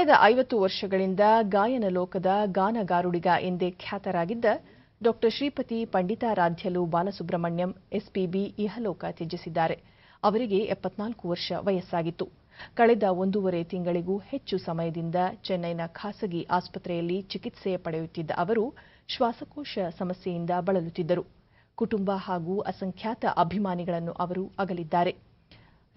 ಕಳೆದ ಐವತ್ತು ವರ್ಷಗಳಿಂದ ಗಾಯನ ಲೋಕದ ಗಾನಗಾರುಡಿಗ ಎಂದೇ ಖ್ಯಾತರಾಗಿದ್ದ ಡಾ ಶ್ರೀಪತಿ ಪಂಡಿತಾರಾಧ್ಯಲು ಬಾಲಸುಬ್ರಹ್ಮಣ್ಯಂ ಎಸ್ಪಿಬಿ ಇಹಲೋಕ ತ್ಯಜಿಸಿದ್ದಾರೆ ಅವರಿಗೆ ಎಪ್ಪತ್ನಾಲ್ಕು ವರ್ಷ ವಯಸ್ಸಾಗಿತ್ತು ಕಳೆದ ಒಂದೂವರೆ ತಿಂಗಳಿಗೂ ಹೆಚ್ಚು ಸಮಯದಿಂದ ಚೆನ್ನೈನ ಖಾಸಗಿ ಆಸ್ಪತ್ರೆಯಲ್ಲಿ ಚಿಕಿತ್ಸೆ ಪಡೆಯುತ್ತಿದ್ದ ಅವರು ಶ್ವಾಸಕೋಶ ಸಮಸ್ಯೆಯಿಂದ ಬಳಲುತ್ತಿದ್ದರು ಕುಟುಂಬ ಹಾಗೂ ಅಸಂಖ್ಯಾತ ಅಭಿಮಾನಿಗಳನ್ನು ಅವರು ಅಗಲಿದ್ದಾರೆ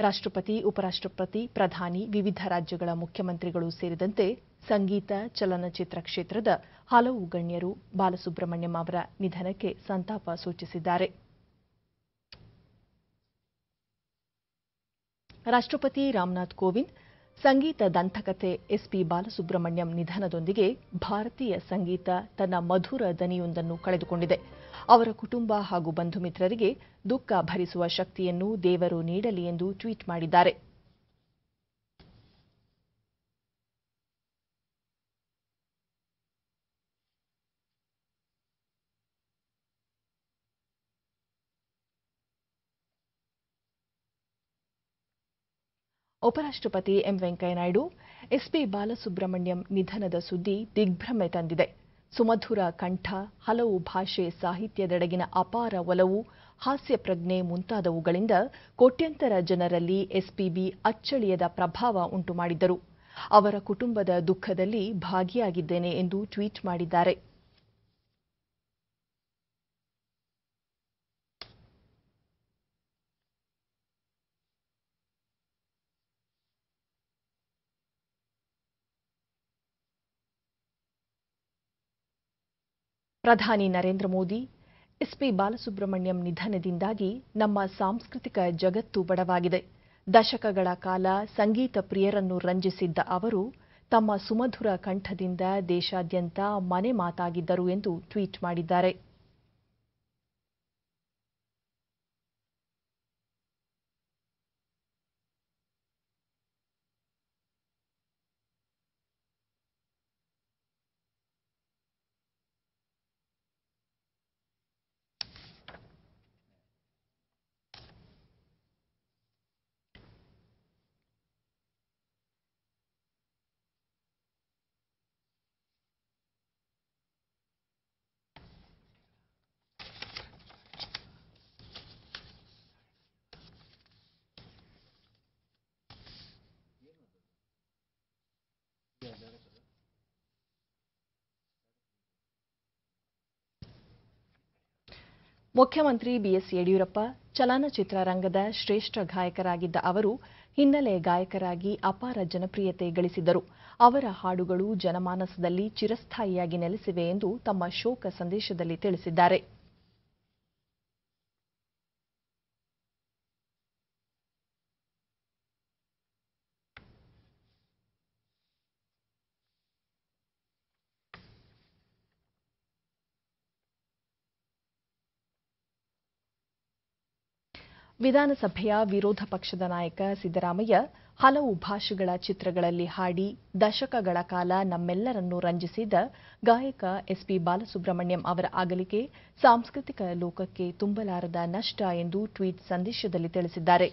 ರಾಷ್ಟ್ರಪತಿ ಉಪರಾಷ್ಟ್ರಪತಿ ಪ್ರಧಾನಿ ವಿವಿಧ ರಾಜ್ಯಗಳ ಮುಖ್ಯಮಂತ್ರಿಗಳು ಸೇರಿದಂತೆ ಸಂಗೀತ ಚಲನಚಿತ್ರ ಕ್ಷೇತ್ರದ ಹಲವು ಗಣ್ಯರು ಬಾಲಸುಬ್ರಹ್ಮಣ್ಯಂ ಅವರ ನಿಧನಕ್ಕೆ ಸಂತಾಪ ಸೂಚಿಸಿದ್ದಾರೆ ರಾಷ್ಟ್ರಪತಿ ರಾಮನಾಥ್ ಕೋವಿಂದ್ ಸಂಗೀತ ದಂತಕತೆ ಎಸ್ಪಿ ಬಾಲಸುಬ್ರಹ್ಮಣ್ಯಂ ನಿಧನದೊಂದಿಗೆ ಭಾರತೀಯ ಸಂಗೀತ ತನ್ನ ಮಧುರ ದನಿಯೊಂದನ್ನು ಕಳೆದುಕೊಂಡಿದೆ ಅವರ ಕುಟುಂಬ ಹಾಗೂ ಬಂಧುಮಿತ್ರರಿಗೆ ದುಃಖ ಭರಿಸುವ ಶಕ್ತಿಯನ್ನು ದೇವರು ನೀಡಲಿ ಎಂದು ಟ್ವೀಟ್ ಮಾಡಿದ್ದಾರೆ ಉಪರಾಷ್ಟಪತಿ ಎಂ ವೆಂಕಯ್ಯನಾಯ್ಡು ಎಸ್ಪಿ ಬಾಲಸುಬ್ರಹ್ಮಣ್ಯಂ ನಿಧನದ ಸುದ್ದಿ ದಿಗ್ಭ್ರಮೆ ತಂದಿದೆ ಸುಮಧುರ ಕಂಠ ಹಲವು ಭಾಷೆ ಸಾಹಿತ್ಯದೆಡೆಗಿನ ಅಪಾರ ಒಲವು ಹಾಸ್ಯ ಪ್ರಜ್ಞೆ ಮುಂತಾದವುಗಳಿಂದ ಕೋಟ್ಯಂತರ ಜನರಲ್ಲಿ ಎಸ್ಪಿಬಿ ಅಚ್ಚಳಿಯದ ಪ್ರಭಾವ ಉಂಟುಮಾಡಿದ್ದರು ಅವರ ಕುಟುಂಬದ ದುಃಖದಲ್ಲಿ ಭಾಗಿಯಾಗಿದ್ದೇನೆ ಎಂದು ಟ್ವೀಟ್ ಮಾಡಿದ್ದಾರೆ ಪ್ರಧಾನಿ ನರೇಂದ್ರ ಮೋದಿ ಎಸ್ಪಿ ಬಾಲಸುಬ್ರಹ್ಮಣ್ಯಂ ನಿಧನದಿಂದಾಗಿ ನಮ್ಮ ಸಾಂಸ್ಕೃತಿಕ ಜಗತ್ತು ಬಡವಾಗಿದೆ ದಶಕಗಳ ಕಾಲ ಸಂಗೀತ ಪ್ರಿಯರನ್ನು ರಂಜಿಸಿದ್ದ ಅವರು ತಮ್ಮ ಸುಮಧುರ ಕಂಠದಿಂದ ದೇಶಾದ್ಯಂತ ಮನೆ ಮಾತಾಗಿದ್ದರು ಎಂದು ಟ್ವೀಟ್ ಮಾಡಿದ್ದಾರೆ ಮುಖ್ಯಮಂತ್ರಿ ಬಿಎಸ್ ಯಡಿಯೂರಪ್ಪ ಚಲನಚಿತ್ರ ರಂಗದ ಶ್ರೇಷ್ಠ ಗಾಯಕರಾಗಿದ್ದ ಅವರು ಹಿನ್ನೆಲೆ ಗಾಯಕರಾಗಿ ಅಪಾರ ಜನಪ್ರಿಯತೆ ಗಳಿಸಿದ್ದರು ಅವರ ಹಾಡುಗಳು ಜನಮಾನಸದಲ್ಲಿ ಚಿರಸ್ಥಾಯಿಯಾಗಿ ನೆಲೆಸಿವೆ ಎಂದು ತಮ್ಮ ಶೋಕ ಸಂದೇಶದಲ್ಲಿ ತಿಳಿಸಿದ್ದಾರೆ ವಿಧಾನಸಭೆಯ ವಿರೋಧ ಪಕ್ಷದ ನಾಯಕ ಸಿದ್ದರಾಮಯ್ಯ ಹಲವು ಭಾಷೆಗಳ ಚಿತ್ರಗಳಲ್ಲಿ ಹಾಡಿ ದಶಕಗಳ ಕಾಲ ನಮ್ಮೆಲ್ಲರನ್ನೂ ರಂಜಿಸಿದ ಗಾಯಕ ಎಸ್ಪಿ ಬಾಲಸುಬ್ರಹ್ಮಣ್ಯಂ ಅವರ ಅಗಲಿಕೆ ಸಾಂಸ್ಕೃತಿಕ ಲೋಕಕ್ಕೆ ತುಂಬಲಾರದ ನಷ್ಟ ಎಂದು ಟ್ವೀಟ್ ಸಂದೇಶದಲ್ಲಿ ತಿಳಿಸಿದ್ದಾರೆ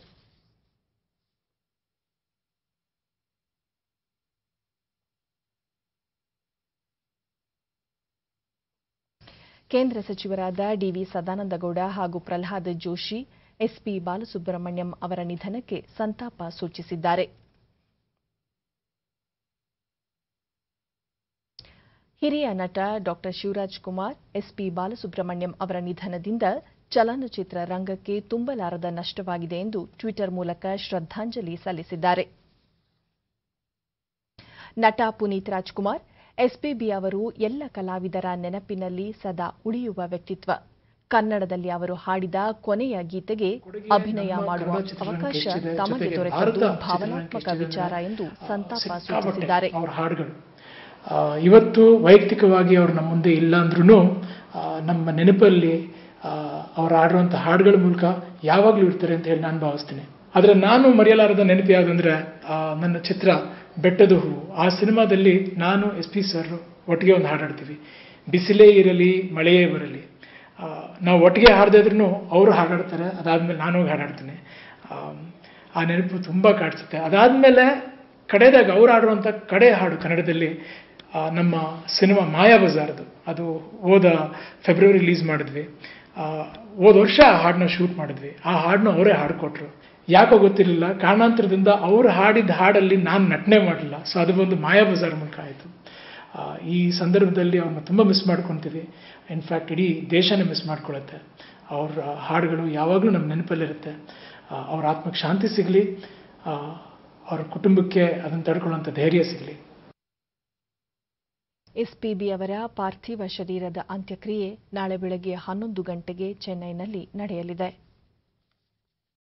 ಕೇಂದ್ರ ಸಚಿವರಾದ ಡಿವಿ ಸದಾನಂದಗೌಡ ಹಾಗೂ ಪ್ರಹ್ಲಾದ್ ಜೋಶಿ ಎಸ್ಪಿ ಬಾಲಸುಬ್ರಹ್ಮಣ್ಯಂ ಅವರ ನಿಧನಕ್ಕೆ ಸಂತಾಪ ಸೂಚಿಸಿದ್ದಾರೆ ಹಿರಿಯ ನಟ ಡಾ ಶಿವರಾಜ್ ಕುಮಾರ್ ಎಸ್ಪಿ ಬಾಲಸುಬ್ರಹ್ಮಣ್ಯಂ ಅವರ ನಿಧನದಿಂದ ಚಲನಚಿತ್ರ ರಂಗಕ್ಕೆ ತುಂಬಲಾರದ ನಷ್ಟವಾಗಿದೆ ಎಂದು ಟ್ವಿಟರ್ ಮೂಲಕ ಶ್ರದ್ಧಾಂಜಲಿ ಸಲ್ಲಿಸಿದ್ದಾರೆ ನಟ ಪುನೀತ್ ರಾಜ್ಕುಮಾರ್ ಎಸ್ಪಿಬಿ ಅವರು ಎಲ್ಲ ಕಲಾವಿದರ ನೆನಪಿನಲ್ಲಿ ಸದಾ ಉಳಿಯುವ ವ್ಯಕ್ತಿತ್ವ ಕನ್ನಡದಲ್ಲಿ ಅವರು ಹಾಡಿದ ಕೊನೆಯ ಗೀತೆಗೆ ಅಭಿನಯ ಮಾಡುವ ಅವಕಾಶ ತಮಗೆ ದೊರೆತಿದ್ದು ಭಾವನಾತ್ಮಕ ವಿಚಾರ ಎಂದು ಸಂತಾಪ ಸೂಚಿಸಿದ್ದಾರೆ ಇವತ್ತು ವೈಯಕ್ತಿಕವಾಗಿ ಅವರು ನಮ್ಮ ಮುಂದೆ ಇಲ್ಲ ಅಂದ್ರೂ ನಮ್ಮ ನೆನಪಲ್ಲಿ ಅವರು ಆಡಿರುವಂತಹ ಹಾಡುಗಳ ಮೂಲಕ ಯಾವಾಗಲೂ ಇರ್ತಾರೆ ಅಂತ ಹೇಳಿ ನಾನು ಭಾವಿಸ್ತೀನಿ ಆದ್ರೆ ನಾನು ಮರೆಯಲಾರದ ನೆನಪು ಯಾವುದಂದ್ರೆ ನನ್ನ ಚಿತ್ರ ಬೆಟ್ಟದ ಹೂವು ಆ ಸಿನಿಮಾದಲ್ಲಿ ನಾನು ಎಸ್ ಪಿ ಸರ್ ಒಟ್ಟಿಗೆ ಒಂದು ಹಾಡಾಡ್ತೀವಿ ಬಿಸಿಲೇ ಇರಲಿ ಮಳೆಯೇ ಬರಲಿ ನಾವು ಒಟ್ಟಿಗೆ ಹಾಡ್ದಿದ್ರು ಅವರು ಹಾಡಾಡ್ತಾರೆ ಅದಾದಮೇಲೆ ನಾನು ಹೋಗಿ ಹಾಡಾಡ್ತೀನಿ ಆ ನೆನಪು ತುಂಬ ಕಾಡ್ಸುತ್ತೆ ಅದಾದಮೇಲೆ ಕಡೆದಾಗ ಅವ್ರು ಆಡುವಂಥ ಕಡೆ ಹಾಡು ಕನ್ನಡದಲ್ಲಿ ನಮ್ಮ ಸಿನಿಮಾ ಮಾಯಾ ಬಜಾರ್ದು ಅದು ಹೋದ ಫೆಬ್ರವರಿ ರಿಲೀಸ್ ಮಾಡಿದ್ವಿ ಹೋದ ವರ್ಷ ಆ ಹಾಡನ್ನ ಶೂಟ್ ಮಾಡಿದ್ವಿ ಆ ಹಾಡನ್ನ ಅವರೇ ಹಾಡ್ಕೊಟ್ರು ಯಾಕೋ ಗೊತ್ತಿರಲಿಲ್ಲ ಕಾರಣಾಂತರದಿಂದ ಅವ್ರು ಹಾಡಿದ ಹಾಡಲ್ಲಿ ನಾನು ನಟನೆ ಮಾಡಲಿಲ್ಲ ಸೊ ಅದು ಬಂದು ಮಾಯಾ ಬಜಾರ್ ಮೂಲಕ ಆಯಿತು ಈ ಸಂದರ್ಭದಲ್ಲಿ ಅವ್ರನ್ನ ತುಂಬ ಮಿಸ್ ಮಾಡ್ಕೊತೀವಿ ಇನ್ಫ್ಯಾಕ್ಟ್ ಇಡೀ ದೇಶನೇ ಮಿಸ್ ಮಾಡ್ಕೊಳ್ಳುತ್ತೆ ಅವರ ಹಾಡುಗಳು ಯಾವಾಗಲೂ ನಮ್ಮ ನೆನಪಲ್ಲಿರುತ್ತೆ ಅವ್ರ ಆತ್ಮಕ್ಕೆ ಶಾಂತಿ ಸಿಗಲಿ ಅವ್ರ ಕುಟುಂಬಕ್ಕೆ ಅದನ್ನು ತಡ್ಕೊಳ್ಳುವಂಥ ಧೈರ್ಯ ಸಿಗಲಿ ಎಸ್ಪಿಬಿ ಅವರ ಪಾರ್ಥಿವ ಶರೀರದ ಅಂತ್ಯಕ್ರಿಯೆ ನಾಳೆ ಬೆಳಗ್ಗೆ ಹನ್ನೊಂದು ಗಂಟೆಗೆ ಚೆನ್ನೈನಲ್ಲಿ ನಡೆಯಲಿದೆ